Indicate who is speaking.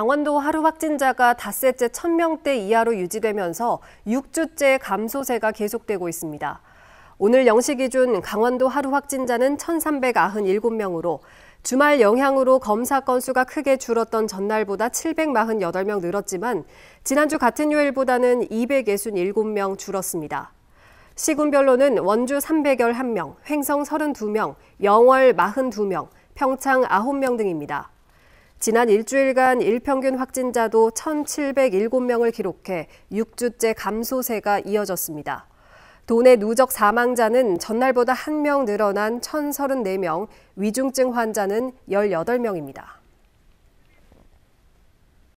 Speaker 1: 강원도 하루 확진자가 닷새째 1000명대 이하로 유지되면서 6주째 감소세가 계속되고 있습니다. 오늘 0시 기준 강원도 하루 확진자는 1397명으로 주말 영향으로 검사 건수가 크게 줄었던 전날보다 748명 늘었지만 지난주 같은 요일보다는 267명 줄었습니다. 시군별로는 원주 301명, 횡성 32명, 영월 42명, 평창 9명 등입니다. 지난 일주일간 일평균 확진자도 1,707명을 기록해 6주째 감소세가 이어졌습니다. 도내 누적 사망자는 전날보다 1명 늘어난 1,034명, 위중증 환자는 18명입니다.